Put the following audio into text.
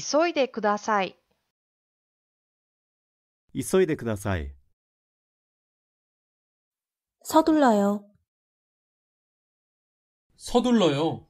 急いでください。急いでください。서둘러요서둘러요